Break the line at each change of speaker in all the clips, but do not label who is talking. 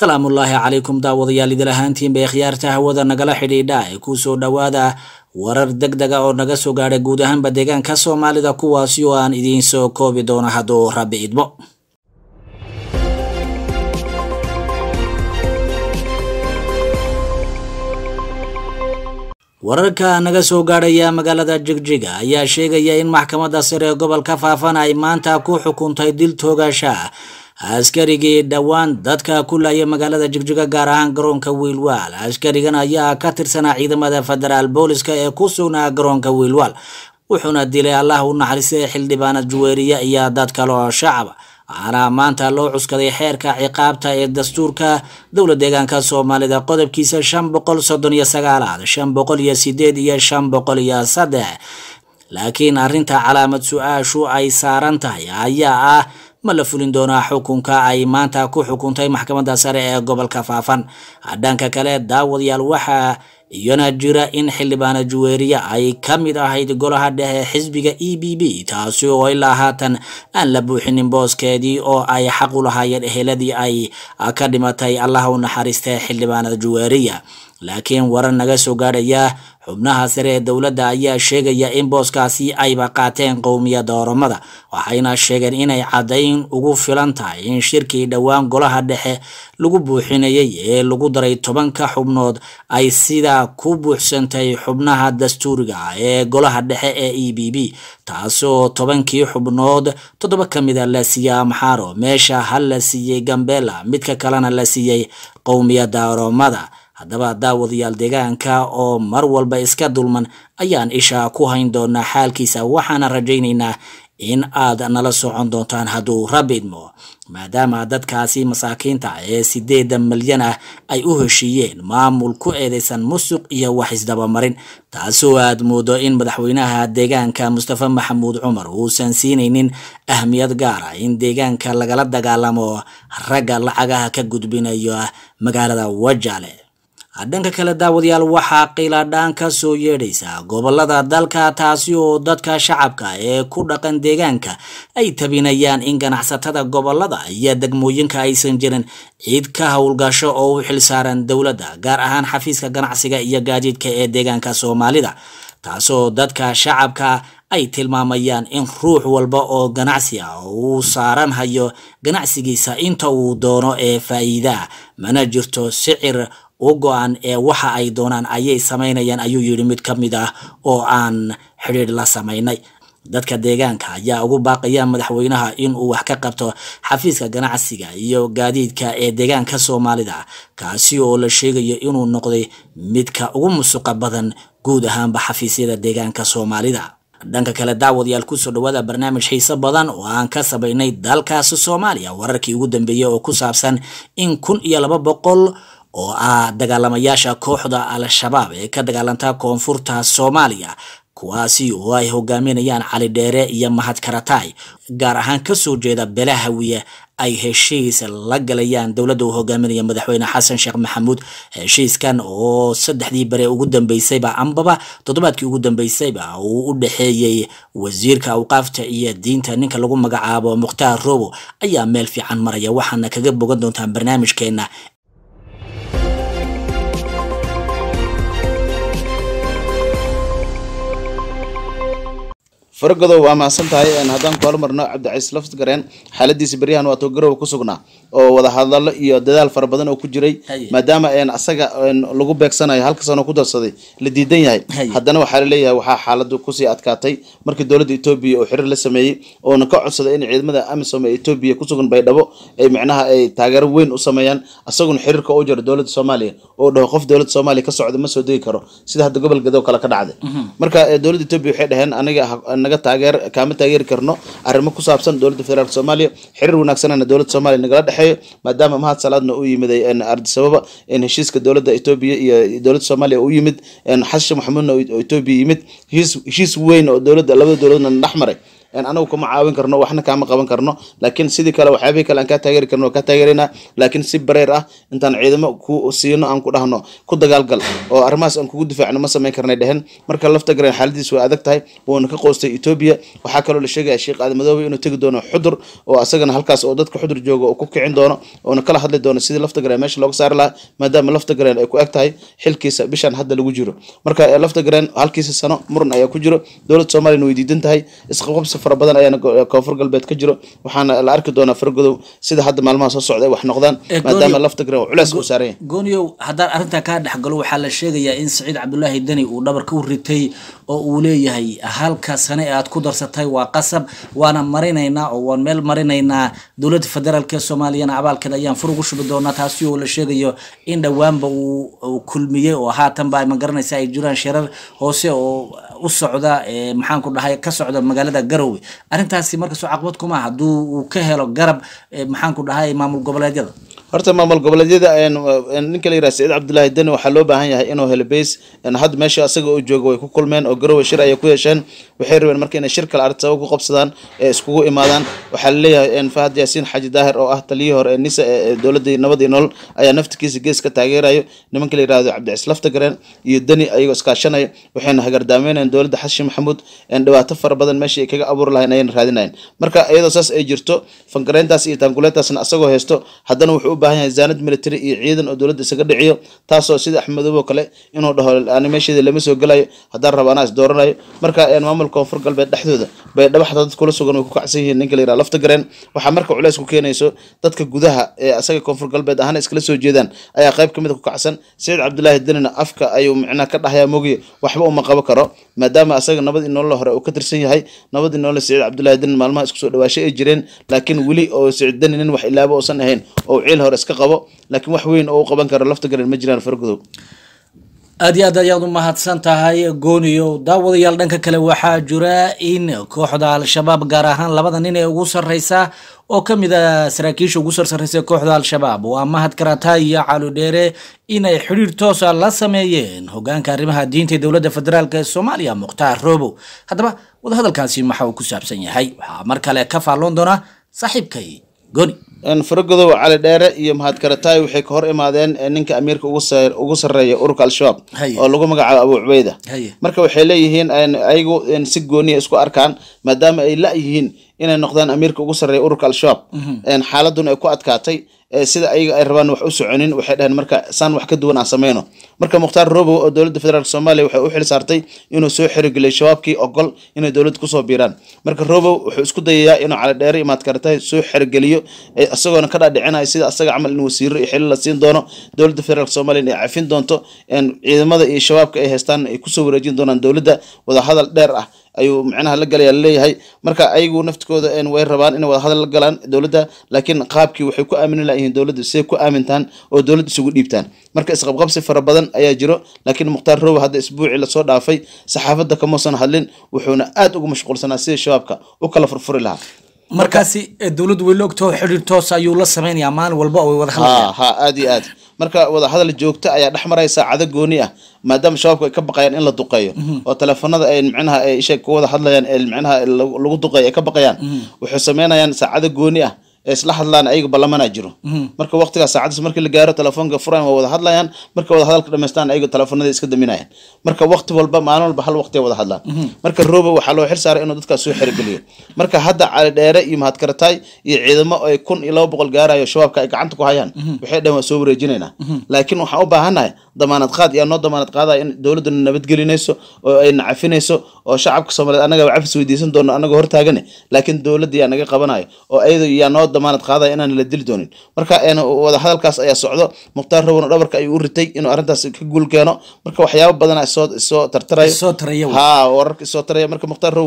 salaamullaahi calaykum daawadayaal idil ahaantiin bay khiyaarta hawada nagala xidhiidha ee ku soo dhowaada warar deg dega oo naga soo gaadha guud ahaanba deegaanka soomaalida kuwaasi oo aan idiin soo koobi doono hadduu rabbi idmo wararka naga soo gaadhaya magaalada jigjiga ayaa sheegaya in maxkamadda sare ee gobolka faafan ay maanta ku xukuntay dil toogasha askarigii dhowaan dadka ku laaya magaalada jigjiga gaar ahaan garoonka wiilwaal askarigan ayaa ka tirsanaa ciidamada federaal booliska ee ku sugnaa garoonka wiilwaal wuxuuna dilay allah u naxariistay xildhibaana juweeriya iyo dad kale oo shacaba waxaana maanta loo cuskaday xeerka ciqaabta ee dastuurka dowla deegaanka soomaalida qodobkiisa shan boqol soddon iyo sagaalaad shan boqol iyo sideed iyo shan boqol iyo saddex laakiin arrinta calaamad su-aashu ay saaran tahay ayaa ah ma la fulin doonaa xukunka ay maanta ku xukuntay maxkamadda sare ee gobolka faafan dhanka kale daawadayaal waxaa iyana jira in xildhibaana juweeriye ay ka mid ahayd golaha dhexe xisbiga e b b taasi oo ilaa haatan aan la buuxinin booskeedii oo ay xaq u lahaayeen eheladii ay ka dhimatay allah u naxariistee xildhibaana juweeriya laakiin warar naga soo gaadhaya xubnaha sare ee dowladda ayaa sheegaya in booskaasi ayba qaateen qowmiyadda oromada waxayna sheegeen inay caddayn ugu filan tahay in shirkii dhowaan golaha dhexe lagu buuxinayay ee lagu daray tobanka xubnood ay sidaa ku buuxsantay xubnaha dastuuriga ah ee golaha dhexe ee e b b taasoo tobankii xubnood toddoba ka mida ah la siiyay amxaaro meesha hal la siiyey gambeela midka kalena la siiyey qowmiyadda oromada haddaba daawadayaal deegaanka oo mar walba iska dulman ayaan ishaa ku hayn doonaa xaalkiisa waxaana rajaynaynaa in aad nala socon doontaan hadduu rabbi idmo maadaama dadkaasi masaakiinta ee siddeeda milyan ah ay u heshiiyeen maamul ku eedaysan musuq iyo wax isdabamarin taasoo aad moodo in madaxweynaha deegaanka mustafa maxamuud cumar uusan siinaynin ahmiyad gaara ah in deegaanka lagala dagaalamo ragga lacagaha ka gudbinayo magaalada wajaale dhanka kale daawadayaal waxaa qiiladhaan ka soo yeedhaysa gobolada dalka taasi oo dadka shacabka ee ku dhaqan deegaanka ay tabinayaan in ganacsatada gobolada iyo degmooyinka aysan jirin ciid ka howlgasho oo u xilsaaran dowladda gaar ahaan xafiiska ganacsiga iyo gaadiidka ee deegaanka soomaalida taasoo dadka shacabka ay tilmaamayaan in ruux walba oo ganacsi ah uu saaran hayo ganacsigiisa inta uu doono ee faa'iidaa mana jirto sicir u go-an ee waxa ay doonaan ayay samaynayaan ayuu yidhi mid ka mid ah oo aan xidhiidh la samaynay dadka deegaanka ayaa ugu baaqaya madaxweynaha in uu wax ka qabto xafiiska ganacsiga iyo gaadiidka ee deegaanka soomaalida kaasi oo la sheegayo inuu noqday midka ugu musuqa badan guud ahaanba xafiisyada deegaanka soomaalida dhanka kale daawadayaal kusoo dhawaada barnaamij xiise badan oo aan ka samaynay dalkaasi soomaaliya wararkii ugu dambeeyey oo ku saabsan in kun iyo laba boqol oo ah dagaalamayaasha kooxda al-shabaab ee ka dagaalanta koonfurta soomaaliya kuwaasi oo ay hogaaminayaan cali dheere iyo mahad karatay gaar ahaan kasoo jeeda belahawiya ay heshiis la galayaan dowladda uu hogaaminaya madaxweyne xasan sheekh maxamuud heshiiskan oo saddexdii bare ugu dambeysayba ambaba toddobaadkii ugu dambeysayba uu u dhexeeyey wasiirka awqaafta iyo diinta ninka lagu magacaabo mukhtaar robo ayaa meel fiican maraya waxaana kaga bogan doontaan barnaamijkeena
faragodow waa mahadsan tahay haddaan ku halmarno cabdicaiis lafs gareen xaaladiisa beryahan waa togarowa ku sugnaa oo wadahadalo iyo dadaal fara badan oo ku jiray maadaama asaga lagu beegsanayo halka ku darsaday la diidan yahay haddana waxaa laleeyahay waxaa xaaladu kusii adkaatay markii dowladda etoobiya oo xiriir la sameeyey oona ka codsaday in ciidamada amisom ee etoobiya kusugan baydhabo ay micnaha ay taageero weyn u sameeyaan asagun xiriirka u jaro dowladda soomaaliya oo dhaho qof dowladda soomaaliya ka socda ma soo degi karo sida hadda gobol gadow kale ka dhacday mhm. marka e, dowladda etoobiya waxay dhaheen aniga laga taageer kaama taageeri karno arrimo ku saabsan dowladda federaalk soomaaliya xiriir wanaagsanana dowladda soomaaliya nagala dhexeeyo maadaama mahad salaadna u yimid ardisababa heshiiska dowladda etoobiya iyo dowladda soomaaliya u yimid xasan sheekh maxamuudna etoobiya yimid heshiis weyn oo dowladda labada dowladna dhex maray anagu kama caawin karno waxna kaama qaban karno laakiin sidii kale waxyaabihii kale aan kaa taageeri karno waan kaa taageerayna laakiin si bareer ah intaan ciidamo ku siino aan ku dhahno ku dagaalgal oo arrimahaas aan kugu difaacno ma samayn karnay dheheen marka laftagran xaaladiis waa adag tahay wuuna ka qoostay etoobiya waxaa kaloo la sheegaya sheekh aadamadoobey inuu tegi doono xudur oo asagana halkaas oo dadka xudur jooga oo ku kicin doono oona kala hadli doono sidii laftagran meesha looga saari lahaa maadaama laftagran ay ku eg tahay xilkiisa bishan hadda lagu jiro marka eh, laftagran halkiisa sano muran ayaa ku jiro dowladda soomaliya way diidan tahay isqaqabsi fara badan ayaana koonfur galbeed ka jiro waxaana la arki doonaa fargodow sida hadda maalmaha soo socda wax noqdaan eh, maadaama laftagra culays u saaran yahay
goonyow haddaan arrintaa kaa dhexgalo waxaa la sheegayaa in saciid cabdulaahi deni uu dhabarka u ritay oo uu leeyahay halka sane aad ku darsatay waa qasab waana marinaynaa oo waan meel marinaynaa dowladda federaalk ee soomaaliyana abaalkeeda ayaan fur ugu shubi doonaa taasi oo la sheegayo in dhowaanba uu kulmiyey oo haatanba ma garanaysa ay jiraan shirar hoose oo u socda maxaan dhahay ka socda magaalada garow wey arrintaasi marka soo caqabad kuma hadduu uu ka helo garab eh, maxaanku dhahay maamul goboleedyada horta maamul goboleedyada ninka la yiraha saciid cabdulaahi deni waxaa loo
baahan yahay inuu helo bays had meesha asaga uu joogo way ku kulmeen oo garowe shir ayay ku yeesheen waxay rabeen marka inay shir kale arrisaba ku qabsadaan ee iskugu imaadaan waxaa laleeyahay fahad yaasiin xaaji daahir oo ah taliyihii hore ee nisa ee dowladda nabad iyo ayaa naftikiisa gees ka taageerayo nimanka la yirahdo cabdiciis laftagareen iyo deni ayagoo iskaashanaya waxayna hagardaamaynayeen dowladda xashi maxamuud dhibaato fara badan meeshii ay kaga abuuri lahayn ayayna raadinayeen marka iyadoo saas ay jirto fangareyntaas iyo taanguleetaasna asagoo haysto haddana wuxuu baahan yahay zaanad military iyo ciidan oo dowladda isaga dhiciyo taasoo sida axmedooboo kale inuu dhaho aan meesheeda lama soo gelayo haddaan rabo anaa is marka maamulka koonfur galbeed dhexdooda bay dhabaxda dad kula sugan ku kacsan yihiin ninka la lafta gareen waxaa marka culeys ku keenayso dadka gudaha ee asaga koonfur galbeed ahna iskala soo jeedaan ayaa qayb ka mid ah ku kacsan saciid cabdulaahi denina afka ayuu micnaa ka dhahayaa moogiya waxba uma qabo karo maadaama asaga nabad inoolla hore uu ka tirsan yahay nabad inoolle saciid cabdulaahi denin maalmaha iskusoo dhawaasho ay jireen laakiin weli oo saciid deni nin wax ilaabo uusan ahayn oo ciil hore hore iska qabo laakiin wax weyn oo u qaban karo lafta garan ma jiraan fargodow
aad iyo aad ayaad u mahadsan tahay gooniyo daawadayaal dhanka kale waxaa jira in kooxda al-shabaab gaar ahaan labada nin ee ugu sarreysa oo ka mid a ah saraakiisha ugu sarsarreysa kooxda al-shabaab waa mahad karata iyo dheere inay xidhiir toosa la sameeyeen hogaanka arrimaha diinta ee dowladda federaalk ee soomaaliya mukhtaar roobo haddaba wadahadalkaasi maxa uu ku saabsan yahay waxaa mar kale ka faalloon doona saaxiibkay gooni
faragodow cali dheere iyo mahad karetaayo waxay ka hor imaadeen eh, ninka amiirka ugu sarreeya ururka al-shabaab oo lagu magacaabo abu cubeyda marka waxay leeyihiin eh, ayagu eh, si gooniya isku arkaan maadaama ay la-yihiin inay noqdaan amiirka ugu sarreeya ururka al-shabaab mhm. xaaladuna ay ku adkaatay sida ayaga ay rabaan wax u soconin waxay dhaheen marka saan wax ka duwan aan sameyno marka mukhtaar robo oo dowladda federaalk soomaaliya waxay u xil saartay inuu soo xirigeliyay shabaabkii ogol inay dowladda kusoo biiraan marka robo wuxuu isku dayayaa inuu calodheere iyo maadkaratahay soo xirigeliyo isagoona ka dhaadhicinaya sida asaga camal in wasiiro iyo xilo la siin doono dowladda federaalk soomaliya inay cafin doonto ciidamada iyo shabaabka ay haystaan ay kusoo wareejin doonaan dowladda wadahadal dheer ah ayuu micnaha la galaya laleeyahay marka ayagu naftikooda way rabaan inay wada la galaan dowladda laakiin qaabkii waxay ku aamini layihiin dowladda see ku aamintaan oo dowladda isugu dhiibtaan marka isqabqabsi fara badan ayaa jiro laakiin mukhtaar rowe hadda isbuucii lasoo dhaafay saxaafadda kamausan hadlin wuxuuna aada ugu mashquulsanaa sidii shabaabka u kala furfuri lahaa
markaasi dowladdu way la ogtoo xidhiir toos ayuu
la samaynayaa maalin walba oo way wada ha aada iyo aad marka wadahadal joogto ayaa dhex maraysa cada gooni ah maadaama shabaabku ay ka baqayaan in la duqeeyo mhm. oo teleefonada ay micnaha isha ku wada hadlayaan ee micnaha lagu duqeeyo ay ka baqayaan mhm. wuxuu sameynayaan saacado gooni ah ee isla hadlaan ayagaba lamanaa jiro mhm. marka waqtigaas saacadiis markii la gaaro telefoonka furan waa wada hadlayaan marka wada hadalka dhameystaan ayago telefoonada iska daminayaan marka waqti walba maalin walba hal waqti wada hadlaan mhm. marka robo waxaa loo xil saaray inuu dadkaas soo xergeliyo marka hadda cali iyo mahadkarataay iyo ciidamo ay kun iyo laba boqol gaarayo shabaabka ay gacanta ku hayaan mhm. waxay dheen waa soo wareejinaynaa laakiin waxaan u baahanahay damaanad qaad yaa noo damaanad qaadaya in dowladdana nabadgelinayso oo ay nacafinayso oo shacabka soomaaliyeed annaga cafis weydiisan doono annagoo hortaagane laakiin dowladda yaa qabanayo oo ayada yaa noo damaanad qaadaya inaan la dili doonin marka wadahadalkaas ayaa socdo mukhtaar rawana dhabarka ayuu u ritay inuu arrintaas ka guul marka waxyaaba badana isoo tartarayoha wararka isoo taraya marka mukhtaar raw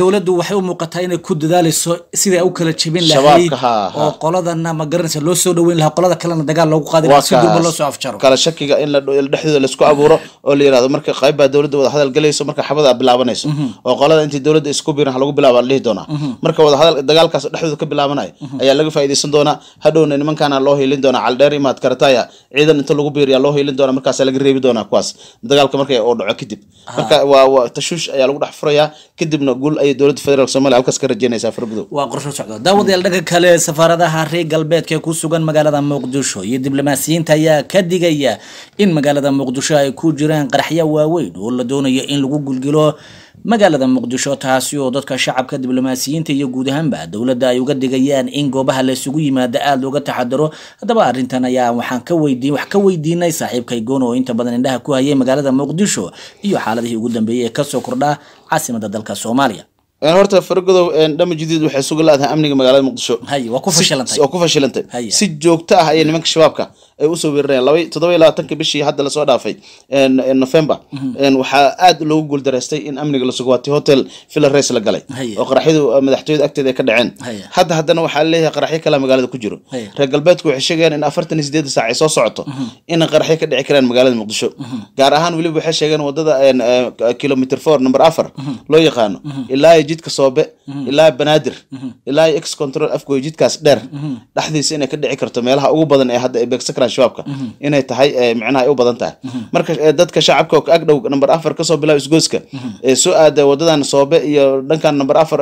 dowladdu waxay u muuqataa inay ku dadaalayso siday u kala jebin lahayd oo qoladana ma garanaysa loo soo dhaweyn lahaa qolada kalena dagaal loogu qaadi lahaa
shakiga in dhexdooda laisku abuuro oo la yirahdo marka qayb baa dowladda wadahadal galayso marka xabada bilaabanayso oo mhm. qolada intii dowladda isku biiran lagu bilaaba la dhihi doonaa mhm. marka wadahadal dagaalkaas dhexdooda ka bilaabanaya mhm ayaa laga faaidaysan doonaa hadhowna nimankaana loo hiilin doona caldheer imaad karataya ciidan inta lagu biiriya loo hiilin doona markaasa laga reebi doonaa kuwaas dagaalka marka oo dhaco kadib marka waa tashuush ayaa lagu dhex furayaa kadibna guul ayay dowladda federaalk somaliya halkaas ka rajeynaysaa fargudow
waa qorsho socdo daawadayaal dhanka kale safaaradaha reer galbeedka ee ku sugan magaalada muqdisho iyo diblomaasiyiinta ayaa ka digaya in magaalada muqdisho ay ku jiraan qaraxyo waaweyn oo la doonayo in lagu gulgilo magaalada muqdisho taasi oo dadka shacabka diblomaasiyiinta iyo guud ahaanba dowladda ay uga digayaan in goobaha laysugu yimaada aada looga taxadaro haddaba arrintan ayaa waxaan ka weydiin wax ka weydiinay saaxiibkay goon oo inta badan indhaha ku hayay magaalada muqdisho iyo xaaladihii ugu dambeeyey ee kasoo kordhaa caasimada dalka soomaaliya horta faragodow dhama jadiid waxay suga laadahay amniga magaalada muqdisho waa ku fashilantay
si joogto ah ayay nimanka shabaabka ay usoo weerarayaan laba toddoba iyo labaatanka bishii hadda lasoo dhaafay november mhm. waxaa aad loogu guuldaraystay in amniga lasugawaatay hotel villa la galay oo qaraxyadu ah, madaxtooyada agteeda ay ka dhaceen hadda haddana waxaa leeyahay qaraxyo kale magaalada ku jiro reer galbeedku waxay sheegayaan in afartan sideeda saac ay soo socoto mhm. inan qaraxyo ka dhici karaan magaalada muqdisho mhm. gaar ahaan weliba waxay sheegeen wadada e, kilomitr four number afar loo yaqaano ilaa jidka soobe ilaa banaadir ilaa iyo control afgoy jidkaas dheer dhexdiisa inay ka dhici karto meelaha ugu badan ee hadda ay beegsakara shabaabka inay tahay eh, micnaha ay u badan tahay marka eh, dadka shacabka oo ag number afar kasoo bilaab isgoyska ee eh, soo aada wadadan soobe iyo dhankan number afar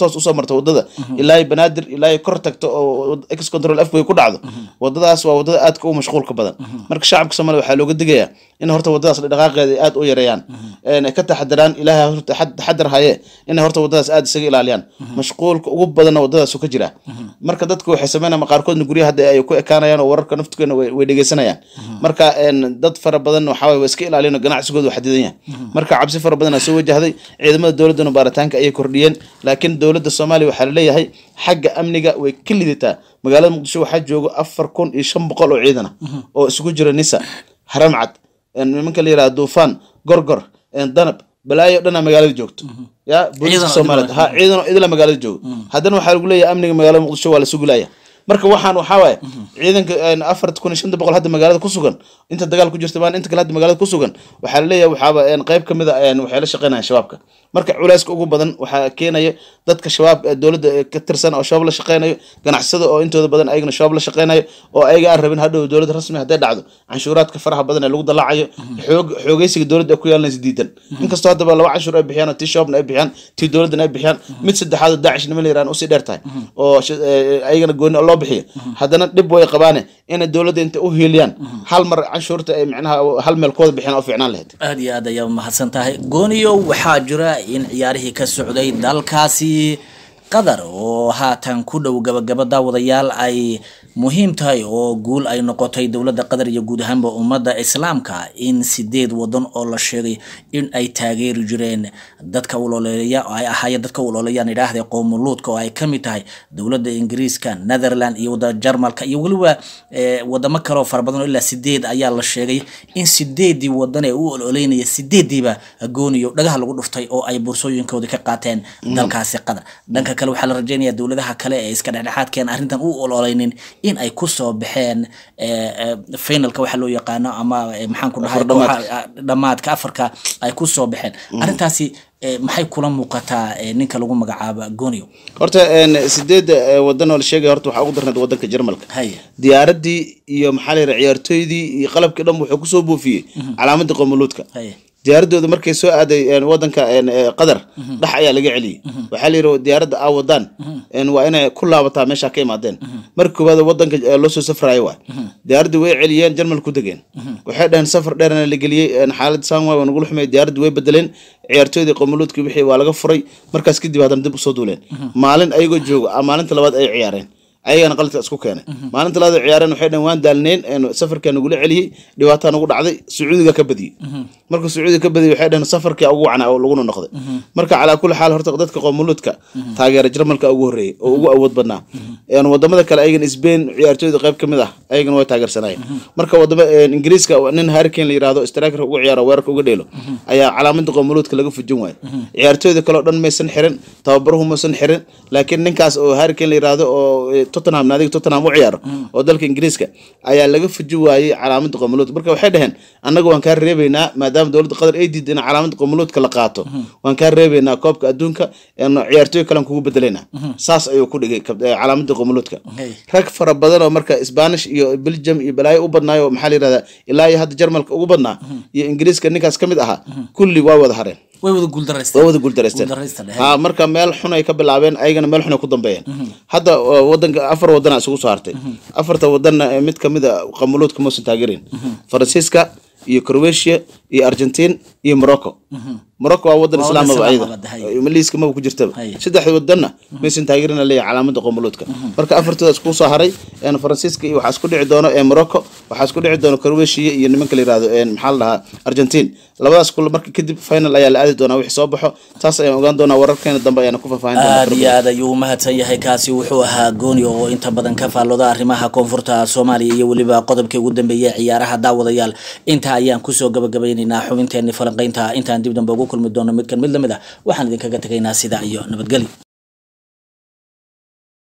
toos usoo marta wadada ilaa banaadir ilaa kor tagto oo x control f way ku dhacdo wadadaas waa wadada aadka u mashquulka badan marka shacabka soomaaliya waxaa looga digayaa in horta wadadaas dhaqaaqeeda ay aad u yareeyaan ka taxadaraan ilaahay horta taxadar haye inay horta wadadaas aad isaga ilaaliyaan mashquulka ugu badanna wadadaas ka jira marka dadku waxay sameynayaan qaarkoodna guryaha hadda ay ku ekaanayaan oo wararka naftukeena way dhegeysanayaan marka dad fara badan waxaa wa iska ilaalino ganacsigoodu xadidan yahay marka cabsi fara badanaa soo wajahday ciidamada dowladdana baaritaanka ayay kordhiyeen laakiin dowladda soomaaliya waxaa laleeyahay xagga amniga way ka lidataa magaalada muqdisho waxaa joogo afar kun iyo shan boqol oo ciidana oo isugu jira nisa haramcad nimanka la yihahda duufaan gorgor danab balaayo dhana magaalada joogto ya booliiska soomaaliyeed ha ciidanoo idila magaalada joogo mm. haddana waxaa lagu leeyahay amniga magaalada muqdisho waa la sugulaya marka waxaan waxaa waaye ciidanka afarta kun iyo boqol hadda magaalada ku sugan inta dagaal ku jirta maan inta kale hadda magaalada ku sugan waxaa laleeyahay waxaaba qayb ka mid waxay la shaqeynayaan shabaabka marka culeyska ugu badan waxaa keenaya dadka shabaab dowladda ka tirsan oo shabaab la shaqeynayo ganacsada oo intooda badan ayagana shabaab la shaqeynayo oo ayaga rabin hadhow dowladda rasmi hadday dhacdo canshuuraadka faraha badan ee lagu dallaacayo xoogeysiga dowladda ee ku yaalanaysa diidan inkastoo haddaba laba canshuur ay bixiyaan oo tii shabaabna ay bixiyaan tii dowladdana ay bixiyaan mid saddexaad daacish niman la yiraan usii dheer tahay oo ayagana gooni loo bixiya haddana dhib way qabaane inay dowladda inta u hiiliyaan hal mar canshuurta ay micnaha hal meel kooda
bixiyaan oo fiicnaan lahayd aada iyo aad ayaa umahadsan tahay gooniyo waxaa jira in ciyaarihii ka socday dalkaasi qatar oo haatan ku dhow gabagaba daawadayaal ay muhiim tahay oo guul ay noqotay dowladda qatar iyo guud ahaanba ummadda islaamka in sideed wadan oo la sheegay in ay taageeri jireen dadka ulooleeya ay ahaayeen dadka ulooleyaan idhaahdee qowmuluudka oo ay ka mid tahay dowladda ingiriiska netherland iyo wadda jarmalka iyo weliba eh, wadamo kaleoo fara ilaa sideed ayaa la sheegay in sideedii wadan ee u ololeynaya sideediiba gooniyo dhagaha lagu dhuftay oo ay boorsooyinkoodii ka qaateen dalkaasi qatar dhanka kale waxaa la rajeynaya dowladaha kale ee iska dhexdhexaadkeen arrintan u ololeynin in ay kusoo baxeen eh, finalka waxa loo yaqaano ama eh, maxaan ku dhahay dhamaadka eh, afarka ay kusoo baxeen mm. arrintaasi maxay kula muuqataa ninka lagu magacaaba gonio
horta sideed wadan oo la sheegaya horta waxaa ugu darnayd wadanka jarmalka diyaaradii iyo maxaa la yidhaha ciyaartooydii iyo qalabkii dhan wuxuu kusoo buufiyey mm-hmm. calaamadii qomoluudka diyaaradooda markay soo aaday wadanka e, qatar mhm. dhax ayaa laga celiyey mhm. waxaa layidhi diyaaradda a wadaan mhm. waa inay ku laabataa meeshaa ka imaadeen marka koowaad wadanka e, loo soo safrayo waay way celiyeen jarmal ku degeen waxay dhaheen safar dheerana la geliyey xaalad saanway waa nagula xumey diyaaradda way bedeleen ciyaartooydii qomoluudkii wixii waa laga furay markaas kadib haddana dib usoo duuleen maalin ayagoo jooga maalinta labaad ay ciyaareen ayagaana qaladka isku keenay maalinta labaad ciyaareen waxay dhaheen waan daalneen safarkaa nagula celiyey dhibaataa nagu dhacday sacuudiga ka badiyey marka sacuudiga ka badiya waxay dhaheen safarkii ugu wacnaa oo laguna noqday mhm. marka calaa kulli xaal horta dadka qoomuluudka mhm. taageera jarmalka ugu horreeyey oo ugu awood badnaa mhm. wadamada kale ayagan sbain ciyaartooyda qayb ka mid ah ayagana waa taageersanayeen marka wadama ingiriiska nin harrikan la yirahdo straaker ugu ciyaaro weerarka uga dheelo ayaa calaamada qoomuluudka laga fujin waayo ciyaartooyda kale dhan maysan xirin tababaruhu maysan xirin laakiin ninkaas oo harrikan la yirahdo oo tottenham naadiga tottenham u ciyaaro oo dalka ingiriiska ayaa laga fuji waayey calaamada qoomuluudka marka waxay dhaheen annaga waan kaa reebaynaa maadaama maadaama dowladda qatar ay diida in calaamad qomoloodka la qaato mhm. waan kaa reebeynaa koobka adduunka ciyaartooy kalean kugu bedelayna mhm. saas ayuu ku dhigay calaamada qomoloodka rag fara badan oo marka sbanish iyo belgium iyo balaayo u badnaay oo maxaa la yirahdaa ilaa iyo hadda jarmalka ugu badnaa mhm. iyo ingiriiska ninkaas ka mid ahaa kulli waa wada hareen
way wada guuldareysteen ha
marka meel xun ay ka bilaabeen ayagana meel xun ay ku dambeeyeen hadda wadanka afar wadana isugu soo hartay afarta wadanna mid kamid a ah qamuluudka mausan taageerin faransiiska iyo croatia iyo argentine iyo morocco mhm. morocco waa wadan islaamaba ayada liiska maba ku jirtaba saddexda wadanna maysan mhm. taageerina leeya calaamada qomoloodka mhm. marka afartoodaas kuusoo haray faransiiska iyo waxaa isku dhici doono ee morocco waxaa isku dhici doono karweshiya iyo nimanka la yirahdo maxaa la dhahaa argentiin labadaas kula marka kadib final ayaa la aadi doonaa wixii soo baxo taas ayaan ogaan doonaa wararkeena
dambe ayaana ku faahfaahin aad iyo aad ayuu mahadsan yahay kaasi wuxuu ahaa gooni oo inta badan ka faallooda arrimaha koonfurta soomaaliya iyo weliba qodobkii ugu dambeeyay ciyaaraha daawadayaal inta ayaan kusoo gabagabaynaynaa xubinteeni falan intaan dib dambe ugu kulmi doono midkan mid lamid ah waxaan idinkaga tegaynaa sidaa iyo nabadgeli